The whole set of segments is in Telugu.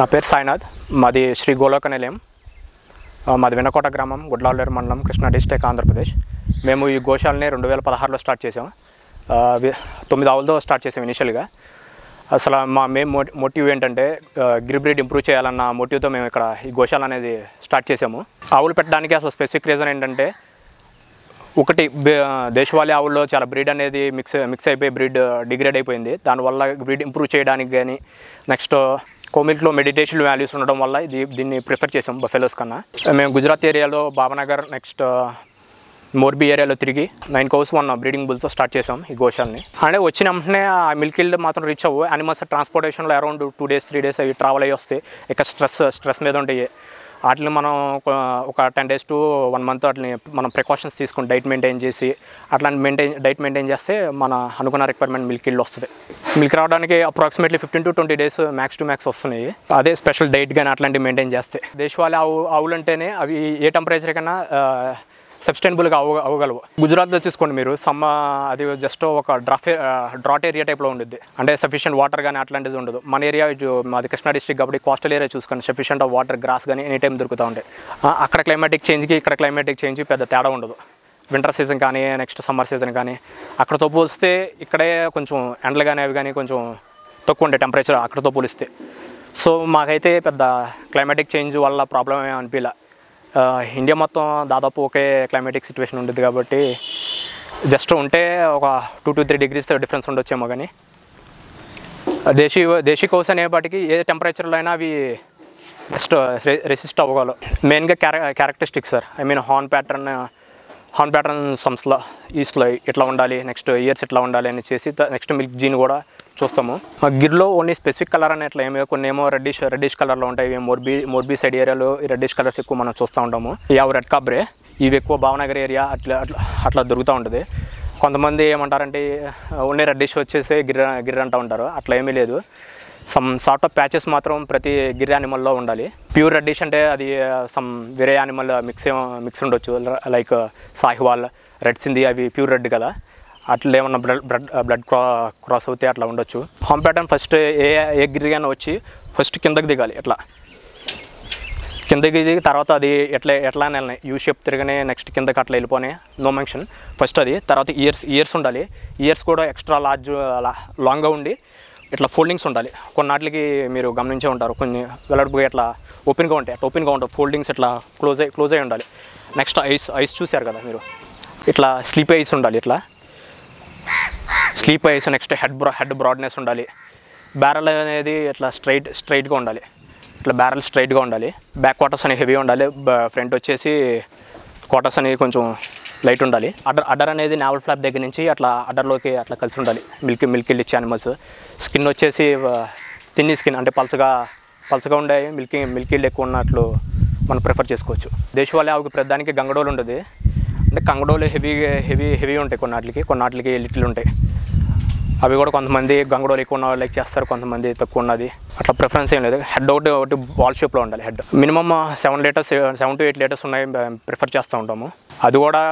నా పేరు సాయినాథ్ మాది శ్రీ గోలోక నిలయం మాది వినకోట గ్రామం గుడ్లాలేరు మండలం కృష్ణా డిస్టిక్ ఆంధ్రప్రదేశ్ మేము ఈ గోశాలని రెండు వేల పదహారులో స్టార్ట్ చేసాం తొమ్మిది ఆవులతో స్టార్ట్ చేసాం ఇనిషియల్గా అసలు మా మెయిన్ మోటివ్ ఏంటంటే బ్రీడ్ ఇంప్రూవ్ చేయాలన్న మోటివ్తో మేము ఇక్కడ ఈ గోశాల అనేది స్టార్ట్ చేసాము ఆవులు పెట్టడానికి అసలు స్పెసిఫిక్ రీజన్ ఏంటంటే ఒకటి దేశవాళీ ఆవుల్లో చాలా బ్రీడ్ అనేది మిక్స్ మిక్స్ అయిపోయి బ్రీడ్ డిగ్రేడ్ అయిపోయింది దానివల్ల బ్రీడ్ ఇంప్రూవ్ చేయడానికి కానీ నెక్స్ట్ కోమిట్లో మెడిటేషన్ వాల్యూస్ ఉండడం వల్ల ఇది దీన్ని ప్రిఫర్ చేసాం బఫెలోస్ కన్నా మేము గుజరాత్ ఏరియాలో బాబానగర్ నెక్స్ట్ uh, మోర్బీ ఏరియాలో తిరిగి నైన్ కౌస్ వన్ బ్రీడింగ్ బుల్తో స్టార్ట్ చేసాం ఈ గోశాలని అంటే వచ్చిన వెంటనే ఆ మిల్క్ ఇల్డ్ మాత్రం రీచ్ అవ్వు అనిమల్స్ ట్రాన్స్పోర్టేషన్లో around two days three days అవి ట్రావెల్ అయ్యి వస్తే ఇక స్ట్రెస్ స్ట్రెస్ మీద ఉంటాయి వాటిని మనం ఒక ten days to one month వాటిని మనం ప్రికాషన్స్ తీసుకుని డైట్ మెయింటైన్ చేసి అట్లాంటి మెయింటైన్ డైట్ మెయింటైన్ చేస్తే మన అనుకున్న రిక్వైర్మెంట్ మిల్క్ ఇల్లు వస్తుంది మిల్క్ రావడానికి approximately fifteen to twenty days max to max వస్తున్నాయి అదే స్పెషల్ డైట్ కానీ అట్లాంటివి మెయింటైన్ చేస్తే దేశవాళీ ఆవు ఆవులు అంటేనే అవి ఏ టెంపరేచర్ కన్నా సబ్స్టైనబుల్గా అవ అవ్వగలవు గుజరాత్లో చూసుకోండి మీరు సమ్మ అది జస్ట్ ఒక డ్రాఫ్ డ్రాట్ ఏరియా టైప్లో ఉండుద్ది అంటే సఫిషియంట్ వాటర్ కానీ అట్లాంటిది ఉండదు మన ఏరియా మాది కృష్ణా డిస్టిక్ కాబట్టి కోస్టల్ ఏరియా చూసుకోండి సఫిషియంట్ ఆఫ్ వాటర్ గ్రాస్ కానీ ఎనీ టైం దొరుకుతూ ఉంటాయి అక్కడ క్లైమాటిక్ చేంజ్కి ఇక్కడ క్లైమాటిక్ చేంజ్ పెద్ద తేడా ఉండదు వింటర్ సీజన్ కానీ నెక్స్ట్ సమ్మర్ సీజన్ కానీ అక్కడతో పోలిస్తే ఇక్కడే కొంచెం ఎండలు కానీ అవి కానీ కొంచెం తక్కువ ఉండే టెంపరేచర్ అక్కడతో పోలిస్తే సో మాకైతే పెద్ద క్లైమాటిక్ చేంజ్ వల్ల ప్రాబ్లం ఏమి అనిపించలే ఇండియా మొత్తం దాదాపు ఒకే క్లైమాటిక్ సిచ్యువేషన్ ఉంటుంది కాబట్టి జస్ట్ ఉంటే ఒక two to three degrees difference ఉండొచ్చేమో కానీ దేశీ దేశీ కోస్ అనేపాటికి ఏ టెంపరేచర్లో అయినా అవి జస్ట్ రెసిస్ట్ అవ్వగలవు మెయిన్గా క్యారె characteristics sir I mean horn pattern horn pattern సమ్స్లో ఈస్ట్లో ఇట్లా ఉండాలి నెక్స్ట్ ఇయర్స్ ఇట్లా ఉండాలి అని చేసి నెక్స్ట్ మిల్క్ జీన్ కూడా చూస్తాము గిర్లో ఓన్లీ స్పెసిఫిక్ కలర్ అని అట్లా కొన్ని ఏమో రెడ్డిష్ రెడ్డిష్ కలర్లో ఉంటాయి మోర్బీ మోర్బీ సైడ్ ఏరియాలో రెడ్డిష్ కలర్స్ ఎక్కువ మనం చూస్తూ ఉంటాము యావ రెడ్ కాబ్రే ఇవి ఎక్కువ భావనగర్ ఏరియా అట్లా అట్లా అట్లా దొరుకుతూ ఉంటుంది కొంతమంది ఏమంటారంటే ఓన్లీ రెడ్డిష్ వచ్చేసి గిర్ర గిర్ర అంటూ ఉంటారు అట్లా ఏమీ లేదు సమ్ సార్ట్ ఆఫ్ ప్యాచెస్ మాత్రం ప్రతి గిర్ర యానిమల్లో ఉండాలి ప్యూర్ రెడ్డిష్ అంటే అది సమ్ వేరే యానిమల్ మిక్స్ మిక్స్ ఉండొచ్చు లైక్ సాహివాల్ రెడ్ సింది అవి ప్యూర్ రెడ్ కదా అట్లా ఏమన్నా బ్లడ్ బ్లడ్ బ్లడ్ క్రాస్ అవుతాయి అట్లా ఉండొచ్చు హోమ్ ప్యాటర్న్ ఫస్ట్ ఏ ఏ గిరిగానే వచ్చి ఫస్ట్ కిందకి దిగాలి ఎట్లా కిందకి దిగి తర్వాత అది ఎట్లా ఎట్లా యూ షేప్ తిరగనే నెక్స్ట్ కిందకి అట్లా వెళ్ళిపోనే నో మెన్షన్ ఫస్ట్ అది తర్వాత ఇయర్స్ ఇయర్స్ ఉండాలి ఇయర్స్ కూడా ఎక్స్ట్రా లార్జ్ లాంగ్గా ఉండి ఇట్లా ఫోల్డింగ్స్ ఉండాలి కొన్నాటికి మీరు గమనించే ఉంటారు కొన్ని వెల్లడిపోయి ఇట్లా ఓపెన్గా ఉంటాయి అట్లా ఓపెన్గా ఉంటాయి ఫోల్డింగ్స్ ఇట్లా క్లోజ్ అయి క్లోజ్ అయి ఉండాలి నెక్స్ట్ ఐస్ ఐస్ చూశారు కదా మీరు ఇట్లా స్లీప్ ఐస్ ఉండాలి ఇట్లా స్లీప్ వేసి నెక్స్ట్ హెడ్ బ్రా హెడ్ బ్రాడ్నెస్ ఉండాలి బ్యారల్ అనేది ఇట్లా స్ట్రైట్ స్ట్రైట్గా ఉండాలి ఇట్లా బ్యారల్ స్ట్రైట్గా ఉండాలి బ్యాక్ క్వార్టర్స్ అనేవి హెవీ ఉండాలి ఫ్రంట్ వచ్చేసి క్వార్టర్స్ అనేవి కొంచెం లైట్ ఉండాలి అడర్ అడర్ అనేది నావల్ ఫ్లాప్ దగ్గర నుంచి అట్లా అడర్లోకి అట్లా కలిసి ఉండాలి మిల్క్ మిల్క్ ఇచ్చే అనిమల్స్ స్కిన్ వచ్చేసి తిన్ని స్కిన్ అంటే పలసగా పలసగా ఉండే మిల్కీ మిల్కీళ్ళు ఎక్కువ ఉన్నట్లు మనం ప్రిఫర్ చేసుకోవచ్చు దేశవాళీ ఆవుకి ప్రధానికి గంగడోలు ఉండదు అంటే కంగడోలు హెవీ హెవీ హెవీ ఉంటాయి కొన్నాటికి కొన్నాటికి లిటిల్ ఉంటాయి అవి కూడా కొంతమంది గంగడోలు ఎక్కువ ఉన్న లైక్ చేస్తారు కొంతమంది తక్కువ ఉన్నది అట్లా ప్రిఫరెన్స్ ఏం లేదు హెడ్ ఒకటి ఒకటి బాల్ షేప్లో ఉండాలి head minimum seven litres seven to eight litres ఉన్నాయి ప్రిఫర్ చేస్తూ ఉంటాము అది కూడా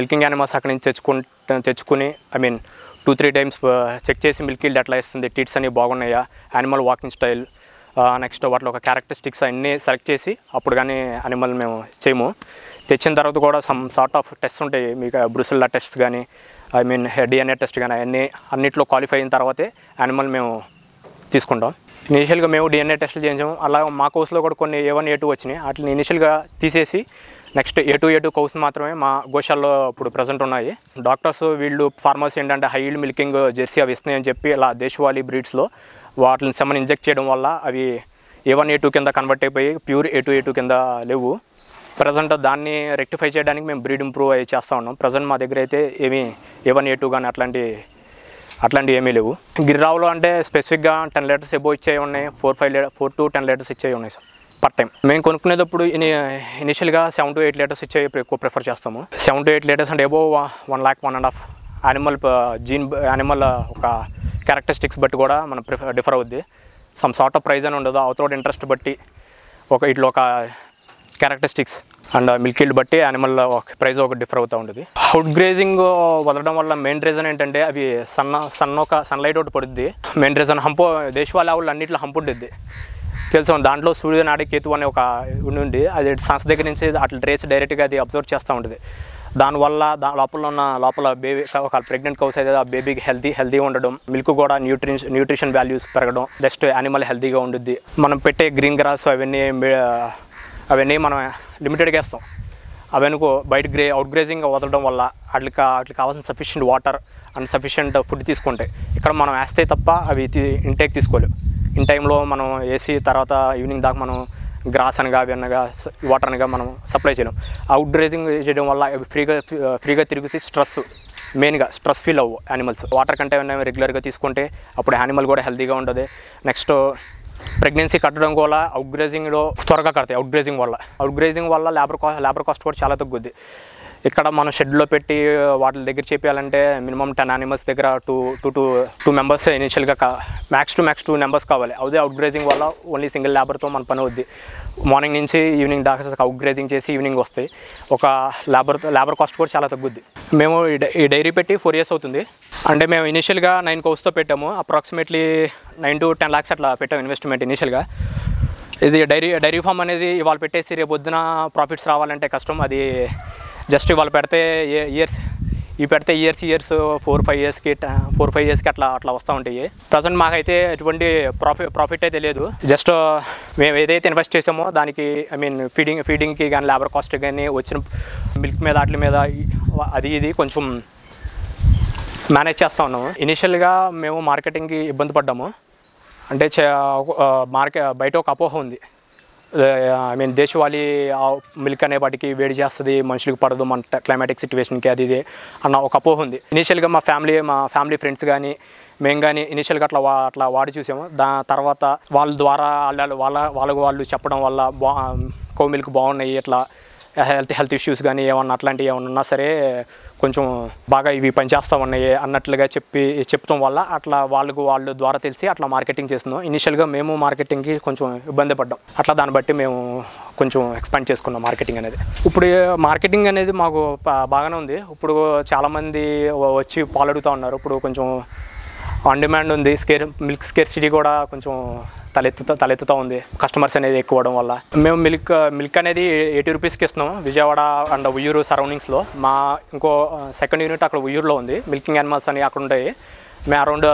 మిల్కింగ్ యానిమల్స్ అక్కడి నుంచి తెచ్చుకుంటే తెచ్చుకుని I mean two three times check చేసి మిల్క్ ఇల్డ్ ఎట్లా ఇస్తుంది టీట్స్ అన్నీ బాగున్నాయా యానిమల్ వాకింగ్ స్టైల్ నెక్స్ట్ వాటిలో ఒక క్యారెక్టరిస్టిక్స్ అన్నీ సెలెక్ట్ చేసి అప్పుడు కానీ అనిమల్ మేము చేయము తెచ్చిన తర్వాత కూడా సమ్ సార్ట్ ఆఫ్ టెస్ట్ ఉంటాయి మీకు బ్రుసిల్లా టెస్ట్ కానీ ఐ మీన్ డిఎన్ఏ టెస్ట్ కానీ అవన్నీ అన్నింటిలో క్వాలిఫై అయిన తర్వాతే యానిమల్ మేము తీసుకుంటాం ఇనీషియల్గా మేము డిఎన్ఏ టెస్టులు చేయించాము అలా మా కోర్స్లో కూడా కొన్ని ఏ వన్ ఏ టూ వచ్చినాయి వాటిని ఇనీషియల్గా తీసేసి next A two A two cows మాత్రమే మా గోశాల్లో ఇప్పుడు ప్రజెంట్ ఉన్నాయి డాక్టర్స్ వీళ్ళు ఫార్మర్స్ ఏంటంటే హై మిల్కింగ్ జెర్సీ అవి ఇస్తున్నాయని చెప్పి అలా దేశవాళీ బ్రీడ్స్లో వాటిని సెమన్ ఇంజెక్ట్ చేయడం వల్ల అవి ఏ వన్ ఏ టూ కింద కన్వర్ట్ అయిపోయి pure A two A two కింద లేవు ప్రజెంట్ దాన్ని రెక్టిఫై చేయడానికి మేము బ్రీడ్ ఇంప్రూవ్ అయ్యి చేస్తూ ఉన్నాం ప్రజెంట్ మా దగ్గర అయితే ఏమీ ఏ వన్ ఏ టూ కానీ అట్లాంటి అట్లాంటివి ఏమీ లేవు గిర్రావులో అంటే స్పెసిఫిక్గా టెన్ లీటర్స్ ఎబో ఇచ్చేవి ఉన్నాయి four five litre four to ten litres ఇచ్చేవి ఉన్నాయి సార్ పర్ టైం మేము కొనుక్కునేటప్పుడు ఇనిషియల్గా సెవెన్ టు ఎయిట్ లీటర్స్ ఇచ్చే ఎక్కువ ప్రిఫర్ చేస్తాము సెవెన్ టు ఎయిట్ లీటర్స్ అంటే above one lakh one and half animal gene animal ఒక క్యారెక్టరిస్టిక్స్ బట్టి కూడా మనం ప్రిఫర్ డిఫర్ అవుద్ది సమ్ సార్ట్ ఆఫ్ ప్రైజ్ అని ఉండదు అవతల ఇంట్రెస్ట్ బట్టి ఒక ఇట్లా ఒక క్యారెక్టరిస్టిక్స్ అండ్ మిల్కీల్డ్ బట్టి యానిమల్ ప్రైస్ ఒక డిఫర్ అవుతూ ఉంటుంది అవుట్ గ్రేజింగ్ వదలడం వల్ల మెయిన్ రీజన్ ఏంటంటే అవి సన్న సన్న ఒక సన్లైట్ ఒకటి పడుద్ది మెయిన్ రీజన్ హంపు దేశవాళ ఆవులు అన్నింటిలో ఉంటుంది తెలుసు దాంట్లో సూర్య నాడి కేతు అనే ఒక ఉండి అది సంస్థ దగ్గర నుంచి అట్లా డ్రేస్ డైరెక్ట్గా అది అబ్జర్వ్ చేస్తూ ఉంటుంది దానివల్ల దా లోపల ఉన్న లోపల బేబీ ఒక ప్రెగ్నెంట్ కౌస్ అయితే ఆ బేబీకి హెల్తీ హెల్దీగా ఉండడం మిల్క్ కూడా న్యూట్రిన్ న్యూట్రిషన్ వాల్యూస్ పెరగడం జస్ట్ యానిమల్ హెల్దీగా ఉండుద్ది మనం పెట్టే గ్రీన్ గ్రాస్ అవన్నీ అవన్నీ మనం లిమిటెడ్గా వేస్తాం అవెనుకో బయట గ్రే అవుట్ గ్రేజింగ్ వదలడం వల్ల వాటికి వాటికి కావాల్సిన sufficient water and sufficient food తీసుకుంటాయి ఇక్కడ మనం వేస్తే తప్ప అవి ఇంటేక్ తీసుకోలేవు ఇన్ టైంలో మనం వేసి తర్వాత ఈవినింగ్ దాకా మనం గ్రాస్ అనగా అవి అనగా వాటర్ అనగా మనం సప్లై చేయలేం అవుట్ గ్రేజింగ్ చేయడం వల్ల అవి ఫ్రీగా ఫ్రీగా తిరుగుతాయి స్ట్రెస్ మెయిన్గా స్ట్రెస్ ఫీల్ అవ్వు యానిమల్స్ వాటర్ కంటే రెగ్యులర్గా తీసుకుంటే అప్పుడు యానిమల్ కూడా హెల్తీగా ఉంటుంది నెక్స్ట్ ప్రెగ్నెన్సీ కట్టడం వల్ల అవుట్గ్రేజింగ్లో త్వరగా కడతాయి అవుట్గ్రేజింగ్ వల్ల అవుట్గ్రేజింగ్ వల్ల లేబర్ కాస్ట్ లేబర్ కాస్ట్ కూడా చాలా తగ్గుద్ది ఇక్కడ మనం షెడ్లో పెట్టి వాటి దగ్గర చెప్పాలంటే మినిమం టెన్ యానిమల్స్ దగ్గర two two two two members ఇనిషియల్గా max to max two members కావాలి అదే అవుట్ వల్ల ఓన్లీ సింగిల్ లేబర్తో మన పని అవుద్ది మార్నింగ్ నుంచి ఈవినింగ్ దాకా అవుట్ గ్రేజింగ్ చేసి ఈవినింగ్ వస్తాయి ఒక లేబర్ లేబర్ కాస్ట్ కూడా చాలా తగ్గుద్ది మేము ఈ డైరీ పెట్టి ఫోర్ ఇయర్స్ అవుతుంది అంటే మేము ఇనిషియల్గా నైన్ కోర్స్తో పెట్టాము approximately nine to ten lakhs అట్లా పెట్టాము ఇన్వెస్ట్మెంట్ ఇనిషియల్గా ఇది డైరీ డైరీ ఫామ్ అనేది ఇవాళ పెట్టేసి రేపు పొద్దున ప్రాఫిట్స్ రావాలంటే కష్టం అది జస్ట్ ఇవాళ పెడితే ఇయర్స్ ఇవి పెడితే ఇయర్స్ ఇయర్స్ ఫోర్ ఫైవ్ ఇయర్స్కి ఫోర్ ఫైవ్ ఇయర్స్కి అట్లా అట్లా వస్తూ ఉంటాయి ప్రజెంట్ మాకైతే ఎటువంటి ప్రాఫిట్ ప్రాఫిట్ అయితే లేదు జస్ట్ మేము ఏదైతే ఇన్వెస్ట్ చేసామో దానికి ఐ మీన్ ఫీడింగ్ ఫీడింగ్కి కానీ లేబర్ కాస్ట్ కానీ వచ్చిన మిల్క్ మీద వాటి మీద అది ఇది కొంచెం మేనేజ్ చేస్తూ ఉన్నాము ఇనిషియల్గా మేము మార్కెటింగ్కి ఇబ్బంది పడ్డాము అంటే మార్కెట్ బయట ఒక అపోహ ఉంది ఐ uh, మీన్ దేశవాళీ మిల్క్ అనే వేడి చేస్తుంది మనుషులకు పడదు మన క్లైమాటిక్ సిచ్యువేషన్కి అది ఇది అన్న ఒక అపోహ ఉంది ఇనీషియల్గా మా ఫ్యామిలీ మా ఫ్యామిలీ ఫ్రెండ్స్ కానీ మేము కానీ ఇనీషియల్గా అట్లా అట్లా వాడి చూసాము దాని తర్వాత వాళ్ళ ద్వారా వాళ్ళ వాళ్ళ వాళ్ళకు వాళ్ళు చెప్పడం వల్ల బా కో మిల్క్ బాగున్నాయి ఇట్లా హెల్త్ హెల్త్ ఇష్యూస్ కానీ ఏమన్నా అట్లాంటివి ఏమన్నా ఉన్నా సరే కొంచెం బాగా ఇవి పనిచేస్తూ ఉన్నాయి అన్నట్లుగా చెప్పి చెప్తాం వల్ల అట్లా వాళ్ళకు వాళ్ళ ద్వారా తెలిసి అట్లా మార్కెటింగ్ చేస్తున్నాం ఇనిషియల్గా మేము మార్కెటింగ్కి కొంచెం ఇబ్బంది పడ్డాం అట్లా దాన్ని బట్టి మేము కొంచెం ఎక్స్పాండ్ చేసుకున్నాం మార్కెటింగ్ అనేది ఇప్పుడు మార్కెటింగ్ అనేది మాకు బాగానే ఉంది ఇప్పుడు చాలామంది వచ్చి పాలడుగుతూ ఉన్నారు ఇప్పుడు కొంచెం ఆన్ డిమాండ్ ఉంది స్కేర్ మిల్క్ స్కేర్ సిటీ కూడా కొంచెం తలెత్తుతా తలెత్తుతూ ఉంది కస్టమర్స్ అనేది ఎక్కువ వల్ల మేము మిల్క్ మిల్క్ అనేది ఎయిటీ రూపీస్కి ఇస్తున్నాము విజయవాడ అండ్ ఉయ్యూరు సరౌండింగ్స్లో మా ఇంకో సెకండ్ యూనిట్ అక్కడ ఉయ్యూరులో ఉంది మిల్కింగ్ యానిమల్స్ అని అక్కడ ఉంటాయి మేము అరౌండ్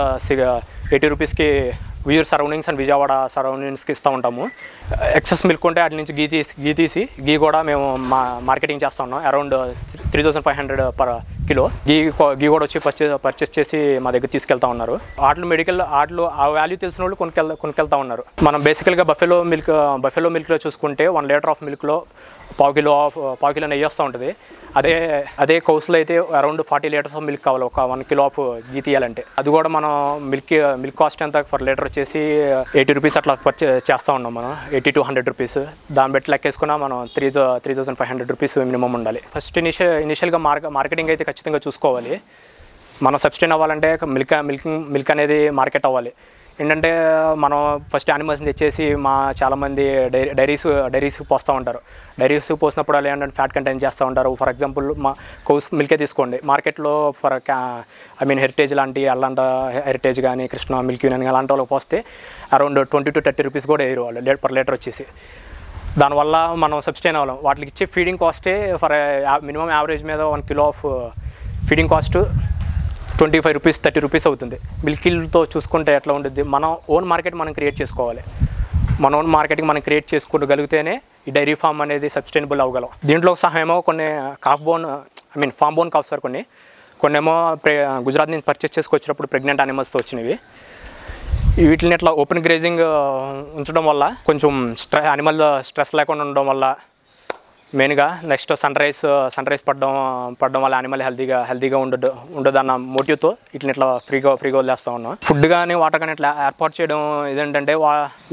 ఎయిటీ రూపీస్కి ఉయ్యూరు సరౌండింగ్స్ అండ్ విజయవాడ సరౌండింగ్స్కి ఇస్తూ ఉంటాము ఎక్సెస్ మిల్క్ ఉంటే అటు నుంచి గీ తీసి గీ తీసి గీ కూడా మేము మా మార్కెటింగ్ చేస్తూ ఉన్నాం around three thousand five hundred per kilo ghee ghee కూడా వచ్చి పర్చే పర్చేస్ చేసి మా దగ్గర తీసుకెళ్తా ఉన్నారు వాటిలో మెడికల్ వాటిలో ఆ వాల్యూ తెలిసిన వాళ్ళు కొనుక్కెళ్ కొనుకెళ్తా ఉన్నారు మనం బేసికల్గా బఫెలో మిల్క్ బఫెలో మిల్క్లో చూసుకుంటే వన్ లీటర్ ఆఫ్ మిల్క్లో పావు కిలో పావు కిలో నెయ్యి వస్తూ ఉంటుంది అదే అదే కౌస్లో అయితే around forty litres of milk కావాలి ఒక వన్ కిలో ఆఫ్ గీ తీయాలంటే అది కూడా మనం మిల్క్ మిల్క్ కాస్ట్ ఎంత పర్ లీటర్ వచ్చేసి ఎయిటీ రూపీస్ అట్లా చేస్తూ ఉన్నాం మనం ఎయిటీ టు హండ్రెడ్ రూపీస్ దాన్ని బట్టి లెక్కేసుకున్నా మనం three three thousand five hundred rupees minimum ఉండాలి ఫస్ట్ ఇనిషియల్ ఇనిషియల్గా మార్క మార్కెటింగ్ అయితే ఖచ్చితంగా చూసుకోవాలి మనం సబ్స్టైన్ అవ్వాలంటే మిల్క్ మిల్క్ మిల్క్ అనేది మార్కెట్ అవ్వాలి ఏంటంటే మనం ఫస్ట్ యానిమల్స్ని తెచ్చేసి మా చాలామంది డైరీ డైరీస్ డైరీస్ పోస్తూ ఉంటారు డైరీస్ పోసినప్పుడు అలా ఏంటంటే ఫ్యాట్ కంటెంట్ చేస్తూ ఉంటారు ఫర్ ఎగ్జాంపుల్ మా కౌస్ మిల్కే తీసుకోండి మార్కెట్లో ఫర్ ఐ మీన్ హెరిటేజ్ లాంటి అలాంటి హెరిటేజ్ కానీ కృష్ణ మిల్క్ యూనియన్ అలాంటి వాళ్ళకి పోస్తే around twenty to thirty rupees కూడా వేయరు వాళ్ళు పర్ లీటర్ వచ్చేసి దానివల్ల మనం సబ్స్టైన్ అవ్వాలి వాటికి ఇచ్చే ఫీడింగ్ కాస్టే ఫర్ మినిమం యావరేజ్ మీద one kilo of feeding cost twenty five rupees thirty rupees అవుతుంది మిల్కిల్తో చూసుకుంటే ఎట్లా ఉంటుంది మనం ఓన్ మార్కెట్ మనం క్రియేట్ చేసుకోవాలి మన ఓన్ మార్కెట్కి మనం క్రియేట్ చేసుకోగలిగితేనే ఈ డైరీ ఫామ్ అనేది సబ్స్టైనబుల్ అవ్వగలం దీంట్లో సహాయమో కొన్ని calf born I mean farm born calf sir కొన్ని కొన్నేమో గుజరాత్ నుంచి పర్చేస్ చేసుకొచ్చినప్పుడు ప్రెగ్నెంట్ అనిమల్స్తో వచ్చినవి వీటిని ఇట్లా ఓపెన్ గ్రేజింగ్ ఉంచడం వల్ల కొంచెం స్ట్రె అనిమల్ స్ట్రెస్ లేకుండా ఉండడం వల్ల మెయిన్గా next sunrise sunrise పడడం పడడం వల్ల యానిమల్ హెల్తీగా హెల్దీగా ఉండదు ఉండదన్న మోటివ్తో ఇట్లా ఇట్లా ఫ్రీగా ఫ్రీగా వదిలేస్తూ ఉన్నాం ఫుడ్ కానీ వాటర్ కానీ ఇట్లా ఏర్పాటు చేయడం ఇదేంటంటే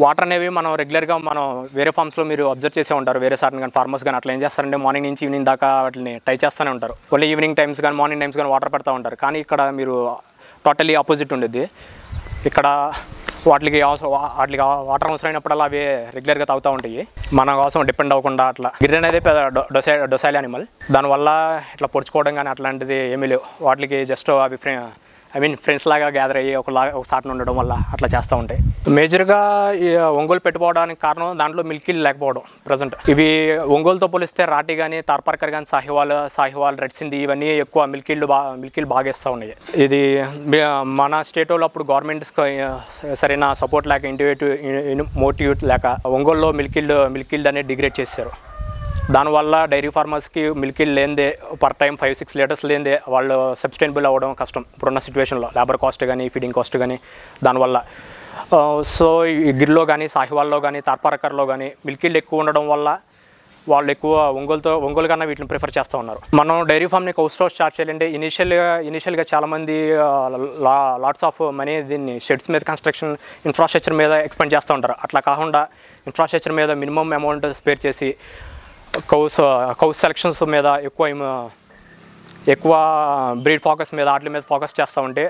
వాటర్ అనేవి మనం రెగ్యులర్గా మనం వేరే ఫార్మ్స్లో మీరు అబ్జర్వ్ చేసే ఉంటారు వేరే సార్ని కానీ ఫార్మర్స్ కానీ అట్లా ఏం చేస్తారంటే మార్నింగ్ నుంచి ఈవినింగ్ దాకా వాటిని టై చేస్తూనే ఉంటారు ఓన్లీ ఈవినింగ్ టైమ్స్ కానీ మార్నింగ్ టైమ్స్ కానీ వాటర్ పెడతా ఉంటారు కానీ ఇక్కడ మీరు టోటలీ ఆపోజిట్ ఉండేది ఇక్కడ వాటికి అవసరం వాటికి వాటర్ అవసరమైనప్పుడల్లా అవి రెగ్యులర్గా తాగుతూ ఉంటాయి మన కోసం డిపెండ్ అవ్వకుండా అట్లా గిర్ర అనేది డొసై డొసైల్ యానిమల్ దానివల్ల ఇట్లా పొడుచుకోవడం కానీ అట్లాంటిది ఏమీ లేవు వాటికి జస్ట్ అవి ఐ మీన్ ఫ్రెండ్స్ లాగా గ్యాదర్ అయ్యి ఒకలా ఒక సాటిన ఉండడం వల్ల అట్లా చేస్తూ ఉంటాయి మేజర్గా ఒంగోలు పెట్టుకోవడానికి కారణం దాంట్లో మిల్కీలు లేకపోవడం ప్రజెంట్ ఇవి ఒంగోలుతో పోలిస్తే రాటి కానీ తార్పార్కర్ కానీ సాహివాల్ సాహివాల్ రెడ్ ఇవన్నీ ఎక్కువ మిల్కీలు బాగా మిల్కీలు బాగా ఇస్తూ ఉన్నాయి ఇది మన స్టేట్ వాళ్ళు అప్పుడు గవర్నమెంట్ సరైన సపోర్ట్ లేక ఇంటివేటివ్ మోటివేట్ లేక ఒంగోలులో మిల్కీల్డ్ మిల్కీల్డ్ అనేది డిగ్రేడ్ చేశారు దానివల్ల డైరీ ఫార్మర్స్కి మిల్క్ లేనిదే per time five six litres లేనిదే వాళ్ళు సబ్స్టైనబుల్ అవ్వడం కష్టం ఇప్పుడున్న సిచ్యువేషన్లో లేబర్ కాస్ట్ కానీ ఫీడింగ్ కాస్ట్ కానీ దానివల్ల సో గిరిలో కానీ సాహివాల్లో కానీ తార్పారకర్లో కానీ మిల్కీళ్ళు ఎక్కువ ఉండడం వల్ల వాళ్ళు ఎక్కువ ఒంగోలుతో ఒంగోలు కన్నా వీటిని ప్రిఫర్ చేస్తూ ఉన్నారు మనం డైరీ ఫామ్ని కౌ స్టోర్ స్టార్ట్ చేయాలంటే ఇనిషియల్గా ఇనిషియల్గా చాలామంది లా లాట్స్ ఆఫ్ మనీ దీన్ని షెడ్స్ మీద కన్స్ట్రక్షన్ ఇన్ఫ్రాస్ట్రక్చర్ మీద ఎక్స్పెండ్ చేస్తూ ఉంటారు అట్లా కాకుండా ఇన్ఫ్రాస్ట్రక్చర్ మీద మినిమం అమౌంట్ స్పేర్ చేసి కౌస్ కౌస్ సెలక్షన్స్ మీద ఎక్కువ uh, ఎక్కువ బ్రీడ్ ఫోకస్ మీద వాటి మీద ఫోకస్ చేస్తూ ఉంటే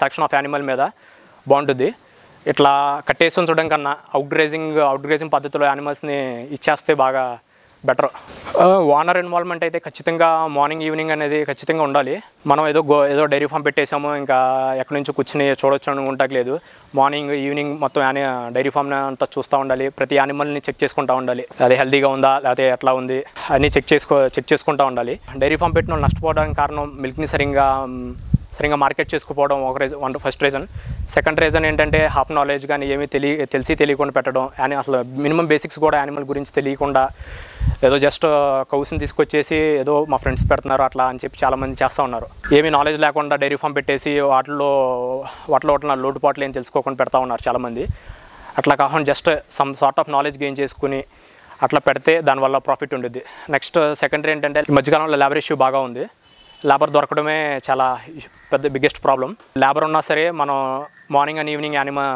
సెలక్షన్ ఆఫ్ యానిమల్ మీద బాగుంటుంది ఇట్లా కట్టేసి ఉంచడం కన్నా అవుట్ గ్రేజింగ్ అవుట్ గ్రేజింగ్ పద్ధతిలో యానిమల్స్ని ఇచ్చేస్తే బాగా బెటర్ ఓనర్ ఇన్వాల్వ్మెంట్ అయితే ఖచ్చితంగా మార్నింగ్ ఈవినింగ్ అనేది ఖచ్చితంగా ఉండాలి మనం ఏదో గో ఏదో డైరీ ఫామ్ పెట్టేసాము ఇంకా ఎక్కడి నుంచి కూర్చుని చూడొచ్చు అని ఉండట్లేదు మార్నింగ్ ఈవినింగ్ మొత్తం యాని డైరీ ఫామ్ అంతా చూస్తూ ఉండాలి ప్రతి యానిమల్ని చెక్ చేసుకుంటూ ఉండాలి అది హెల్దీగా ఉందా లేకపోతే ఎట్లా ఉంది అన్నీ చెక్ చేసుకో చెక్ చేసుకుంటూ ఉండాలి డైరీ ఫామ్ పెట్టిన నష్టపోవడానికి కారణం మిల్క్ని సరిగ్గా సరిగ్గా మార్కెట్ చేసుకుపోవడం ఒక reason one first reason second reason ఏంటంటే హాఫ్ నాలెడ్జ్ కానీ ఏమీ తెలియ తెలిసి తెలియకుండా పెట్టడం అసలు మినిమం బేసిక్స్ కూడా యానిమల్ గురించి తెలియకుండా ఏదో జస్ట్ కౌసిన్ తీసుకొచ్చేసి ఏదో మా ఫ్రెండ్స్ పెడుతున్నారు అట్లా అని చెప్పి చాలామంది చేస్తూ ఉన్నారు ఏమీ నాలెడ్జ్ లేకుండా డైరీ ఫామ్ పెట్టేసి వాటిలో వాటిలో ఉన్న లోటుపాట్లు ఏం తెలుసుకోకుండా పెడతా ఉన్నారు చాలామంది అట్లా కాకుండా just some sort of knowledge gain చేసుకుని అట్లా పెడితే దానివల్ల ప్రాఫిట్ ఉండేది నెక్స్ట్ సెకండరీ ఏంటంటే ఈ మధ్యకాలంలో లేబర్ ఇష్యూ బాగా ఉంది లేబర్ దొరకడమే చాలా పెద్ద బిగ్గెస్ట్ ప్రాబ్లం లేబర్ ఉన్నా సరే మనం morning and evening animal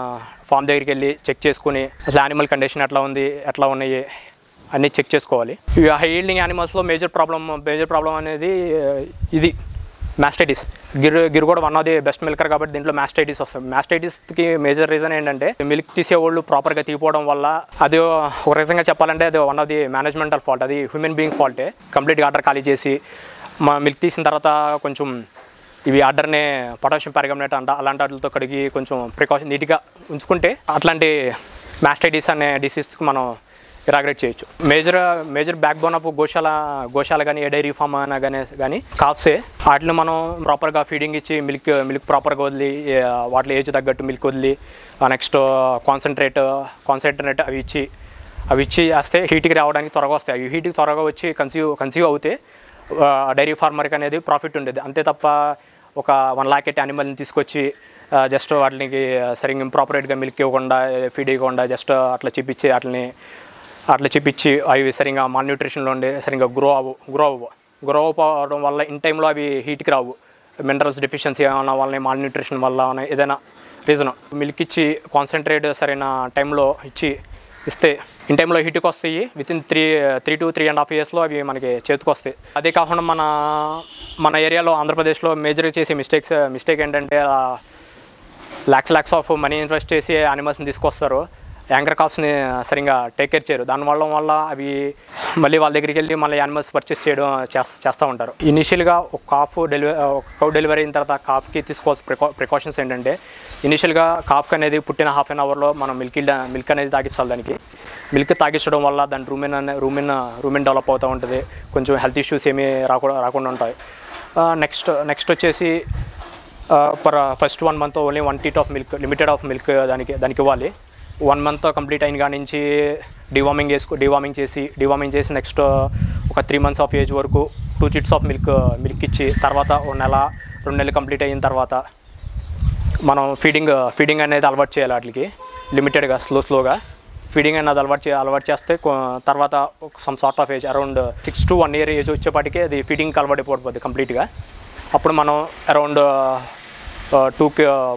farm దగ్గరికి వెళ్ళి చెక్ చేసుకుని అసలు యానిమల్ కండిషన్ ఎట్లా ఉంది ఎట్లా ఉన్నాయి అన్నీ చెక్ చేసుకోవాలి హై ఈల్డింగ్ యానిమల్స్లో మేజర్ ప్రాబ్లం మేజర్ ప్రాబ్లం అనేది ఇది మ్యాస్టైటిస్ గిర్ గిర్ కూడా one of the best milker కాబట్టి దీంట్లో మ్యాస్టైటిస్ వస్తుంది మ్యాస్టైటిస్కి మేజర్ రీజన్ ఏంటంటే మిల్క్ తీసేవాళ్ళు ప్రాపర్గా తీయపోవడం వల్ల అది ఒక రీజన్గా చెప్పాలంటే అది one of the managemental fault అది హ్యూమన్ బీయింగ్ ఫాల్టే కంప్లీట్ ఆర్డర్ ఖాళీ చేసి మా మిల్క్ తీసిన తర్వాత కొంచెం ఇవి ఆర్డర్నే పొటాషియం పెరగమనేట అంట అలాంటి వాటితో కడిగి కొంచెం ప్రికాషన్ నీట్గా ఉంచుకుంటే అట్లాంటి మ్యాస్టైటిస్ అనే డిసీజ్కి మనం ఇరాగ్రేట్ చేయొచ్చు major major backbone of గోశాల గోశాల కానీ ఏ డైరీ ఫామ్ అయినా కానీ కానీ కాఫ్సే వాటిని మనం ప్రాపర్గా ఫీడింగ్ ఇచ్చి మిల్క్ మిల్క్ ప్రాపర్గా వదిలి వాటి ఏజ్ తగ్గట్టు మిల్క్ వదిలి నెక్స్ట్ కాన్సన్ట్రేట్ కాన్సన్ట్రేట్ అవి ఇచ్చి అవి ఇచ్చి వేస్తే హీట్కి రావడానికి త్వరగా వస్తాయి అవి హీట్కి త్వరగా వచ్చి కన్సీవ్ కన్సీవ్ అవుతే డైరీ ఫార్మర్కి అనేది ప్రాఫిట్ ఉండేది అంతే తప్ప ఒక వన్ లాక్ ఎట్ యానిమల్ని తీసుకొచ్చి జస్ట్ వాటికి సరిగ్గా ఇంప్రాపరేట్గా మిల్క్ ఇవ్వకుండా ఫీడ్ ఇవ్వకుండా జస్ట్ అట్లా చూపించి వాటిని అట్లా చెప్పించి అవి సరిగా మాల్ న్యూట్రిషన్లో ఉండే సరిగా గ్రో అవ్వు గ్రో అవ్వు గ్రో అవ్వడం వల్ల ఇన్ టైంలో అవి హీట్కి రావు మినరల్స్ డెఫిషియన్సీ ఏమైనా వల్ల మాల్ న్యూట్రిషన్ వల్ల ఏదైనా రీజన్ మిల్క్ ఇచ్చి కాన్సన్ట్రేట్ సరైన టైంలో ఇచ్చి ఇస్తే ఇన్ టైంలో హీట్కి వస్తాయి within three three to three and half ఇయర్స్లో అవి మనకి చేతికి వస్తాయి అదే కాకుండా మన మన ఏరియాలో ఆంధ్రప్రదేశ్లో మేజర్ చేసే మిస్టేక్స్ మిస్టేక్ ఏంటంటే lakhs lakhs of money invest చేసి యానిమల్స్ని తీసుకొస్తారు యాంకర్ కాల్స్ని సరిగా టేక్ కేర్ చేయరు దానివల్ల వల్ల అవి మళ్ళీ వాళ్ళ దగ్గరికి వెళ్ళి మళ్ళీ యానిమల్స్ పర్చేస్ చేయడం చేస్తూ ఉంటారు ఇనీషియల్గా ఒక కాఫ్ డెలివరీ కౌ డెలివరీ అయిన తర్వాత కాఫ్కి తీసుకోవాల్సిన ప్రికా ప్రికాషన్స్ ఏంటంటే ఇనీషియల్గా కాఫ్కి అనేది పుట్టిన హాఫ్ అన్ అవర్లో మనం మిల్క్ మిల్క్ అనేది తాగించాలి దానికి మిల్క్ తాగించడం వల్ల దాని రూమిన్ అనే రూమిన్ రూమిన్ డెవలప్ అవుతూ ఉంటుంది కొంచెం హెల్త్ ఇష్యూస్ ఏమీ రాకుండా రాకుండా ఉంటాయి నెక్స్ట్ నెక్స్ట్ వచ్చేసి per first one month only one teat of milk limited of milk దానికి దానికి ఇవ్వాలి వన్ మంత్ కంప్లీట్ అయిన కాడి నుంచి డివార్మింగ్ చేసుకో డివార్మింగ్ చేసి డివార్మింగ్ చేసి నెక్స్ట్ ఒక త్రీ మంత్స్ ఆఫ్ ఏజ్ వరకు two teats of milk milk ఇచ్చి తర్వాత ఒక నెల రెండు నెలలు కంప్లీట్ అయిన తర్వాత మనం ఫీడింగ్ ఫీడింగ్ అనేది అలవాటు చేయాలి వాటికి లిమిటెడ్గా స్లో స్లోగా ఫీడింగ్ అనేది అలవాటు చే అలవాటు చేస్తే తర్వాత ఒక some sort of age around six to one year age వచ్చేపాటికే అది ఫీడింగ్కి అలవాటు అయిపోతుంది కంప్లీట్గా అప్పుడు మనం around two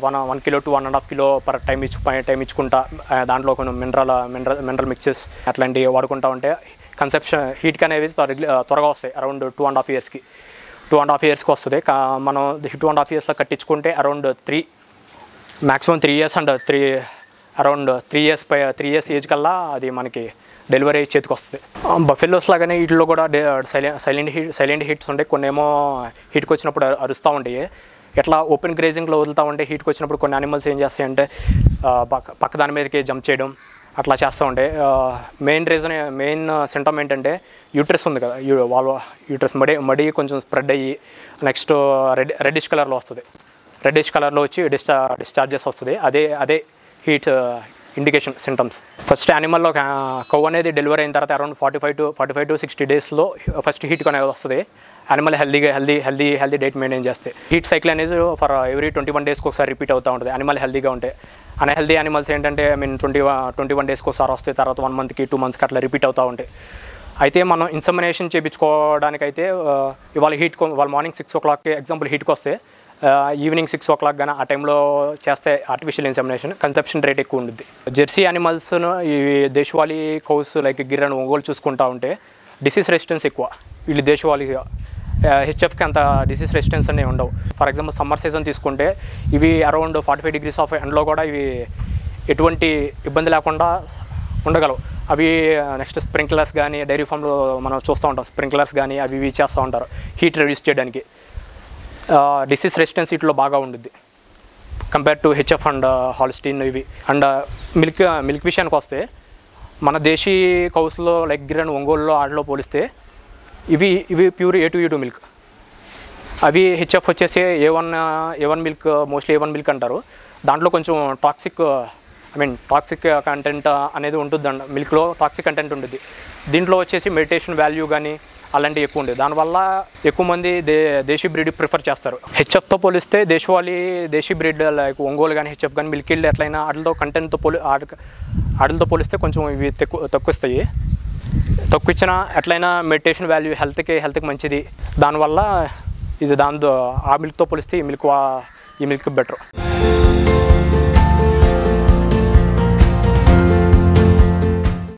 one one kilo two one and half kilo per time ఇచ్చు టైం ఇచ్చుకుంటా దాంట్లో కొన్ని మినరల్ మినరల్ మినరల్ మిక్సెస్ అట్లాంటివి వాడుకుంటా ఉంటే కన్సెప్షన్ హీట్కి అనేది త్వరగా వస్తాయి అరౌండ్ టూ అండ్ హాఫ్ ఇయర్స్కి టూ అండ్ హాఫ్ ఇయర్స్కి వస్తుంది మనం టూ అండ్ హాఫ్ ఇయర్స్లో కట్టించుకుంటే around three maximum three years and three around three years పై త్రీ ఇయర్స్ ఏజ్ కల్లా అది మనకి డెలివరీ చేతికి వస్తుంది బఫెల్లోస్ లాగానే వీటిలో కూడా silent silent heat silent heats ఉంటాయి కొన్నేమో హీట్కి వచ్చినప్పుడు అరుస్తూ ఉంటాయి ఇట్లా ఓపెన్ గ్రేజింగ్లో వదులుతూ ఉండే హీట్కి వచ్చినప్పుడు కొన్ని యానిమల్స్ ఏం చేస్తాయంటే పక్క పక్క దాని మీదకి జంప్ చేయడం అట్లా చేస్తూ ఉండే మెయిన్ రీజన్ మెయిన్ సింటమ్ ఏంటంటే యూట్రస్ ఉంది కదా వాళ్ళ యూట్రస్ మడి మడి కొంచెం స్ప్రెడ్ అయ్యి నెక్స్ట్ రెడ్ రెడ్డిష్ కలర్లో వస్తుంది రెడ్డిష్ కలర్లో వచ్చి డిశ్చా డిశ్చార్జెస్ వస్తుంది అదే అదే హీట్ ఇండికేషన్ సింటమ్స్ ఫస్ట్ యానిమల్లో కౌ అనేది డెలివరీ అయిన తర్వాత around forty five to forty five to sixty డేస్లో ఫస్ట్ హీట్ అనేది వస్తుంది యానిమల్ హెల్దీగా healthy healthy healthy diet maintain చేస్తే హీట్ సైకిల్ అనేది ఫర్ ఎవ్రీ ట్వంటీ వన్ డేస్కి ఒకసారి రిపీట్ అవుతూ ఉంటుంది యానిమల్ హెల్దీగా ఉంటాయి అన్హెల్దీ యానిమల్స్ ఏంటంటే మీన్ ట్వంటీ ట్వంటీ వన్ డేస్కి ఒకసారి వస్తే తర్వాత వన్ మంత్కి టూ మంత్స్కి అట్లా రిపీట్ అవుతూ ఉంటాయి అయితే మనం ఇన్సమినేషన్ చేయించుకోవడానికైతే uh, ఇవాళ హీట్ వాళ్ళ మార్నింగ్ సిక్స్ ఓ క్లాక్కి ఎగ్జాంపుల్ హీట్కి వస్తే ఈవినింగ్ సిక్స్ ఓ క్లాక్ కానీ ఆ టైంలో చేస్తే ఆర్టిఫిషియల్ ఇన్సమినేషన్ కన్సెప్షన్ రేట్ ఎక్కువ ఉంటుంది జెర్సీ యానిమల్స్ను ఈ దేశవాళీ కౌస్ లైక్ గిర్రను ఒంగోలు చూసుకుంటా ఉంటే డిసీజ్ రెసిస్టెన్స్ ఎక్కువ వీళ్ళు దేశవాళీగా హెచ్ఎఫ్కి అంత డిసీజ్ రెసిస్టెన్స్ అనేవి ఉండవు ఫర్ ఎగ్జాంపుల్ సమ్మర్ సీజన్ తీసుకుంటే ఇవి around forty five degrees of ఎండ్లో కూడా ఇవి ఎటువంటి ఇబ్బంది లేకుండా ఉండగలవు అవి నెక్స్ట్ స్ప్రింక్లర్స్ కానీ డైరీ ఫామ్లో మనం చూస్తూ ఉంటాం స్ప్రింక్లర్స్ కానీ అవి ఇవి చేస్తూ ఉంటారు హీట్ రిడ్యూస్ చేయడానికి డిసీజ్ రెసిస్టెన్స్ ఇట్లో బాగా ఉండుద్ది compare to HF and Holstein ఇవి అండ్ మిల్క్ మిల్క్ విషయానికి వస్తే మన దేశీ కౌస్లో లైక్ గిరణ్ ఒంగోలులో ఆటలో పోలిస్తే ఇవి ఇవి pure A two two milk అవి హెచ్ఎఫ్ వచ్చేసి A one A one milk mostly A one milk అంటారు దాంట్లో కొంచెం toxic I mean toxic content అనేది ఉంటుందండి మిల్క్లో టాక్సిక్ కంటెంట్ ఉంటుంది దీంట్లో వచ్చేసి మెడిటేషన్ వాల్యూ కానీ అలాంటివి ఎక్కువ ఉండేది దానివల్ల ఎక్కువ మంది దే దేశీ బ్రీడ్ ప్రిఫర్ చేస్తారు హెచ్ఎఫ్తో పోలిస్తే దేశవాళీ దేశీ బ్రీడ్ లైక్ ఒంగోలు కానీ హెచ్ఎఫ్ కానీ మిల్క్ ఇల్లు ఎట్లయినా వాటితో కంటెంట్తో పోలి వాటితో పోలిస్తే కొంచెం ఇవి తక్కువ తక్కువ తక్కువ ఇచ్చినా ఎట్లయినా మెడిటేషన్ వాల్యూ హెల్త్కి హెల్త్కి మంచిది దానివల్ల ఇది దాని ఆ మిల్క్తో పోలిస్తే ఈ మిల్క్ ఈ మిల్క్ బెటర్